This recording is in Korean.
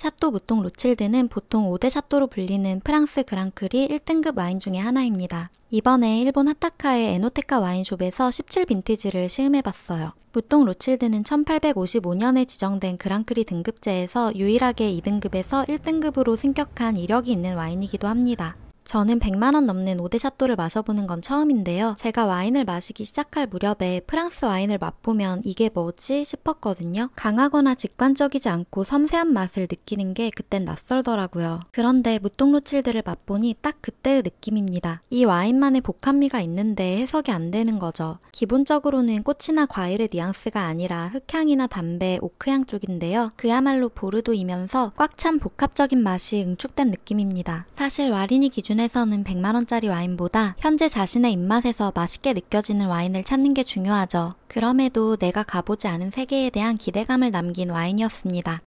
샤또 무통 로칠드는 보통 5대 샤또로 불리는 프랑스 그랑크리 1등급 와인 중에 하나입니다. 이번에 일본 하타카의 에노테카 와인숍에서 17 빈티지를 시음해봤어요. 무통 로칠드는 1855년에 지정된 그랑크리 등급제에서 유일하게 2등급에서 1등급으로 승격한 이력이 있는 와인이기도 합니다. 저는 100만원 넘는 오데샤또를 마셔보는 건 처음인데요. 제가 와인을 마시기 시작할 무렵에 프랑스 와인을 맛보면 이게 뭐지 싶었거든요. 강하거나 직관적이지 않고 섬세한 맛을 느끼는 게 그땐 낯설더라고요. 그런데 무통로칠드를 맛보니 딱 그때의 느낌입니다. 이 와인만의 복합미가 있는데 해석이 안 되는 거죠. 기본적으로는 꽃이나 과일의 뉘앙스가 아니라 흑향이나 담배, 오크향 쪽인데요. 그야말로 보르도이면서 꽉 찬 복합적인 맛이 응축된 느낌입니다. 사실 와린이 기준 기준에서는 100만원짜리 와인보다 현재 자신의 입맛에서 맛있게 느껴지는 와인을 찾는 게 중요하죠. 그럼에도 내가 가보지 않은 세계에 대한 기대감을 남긴 와인이었습니다.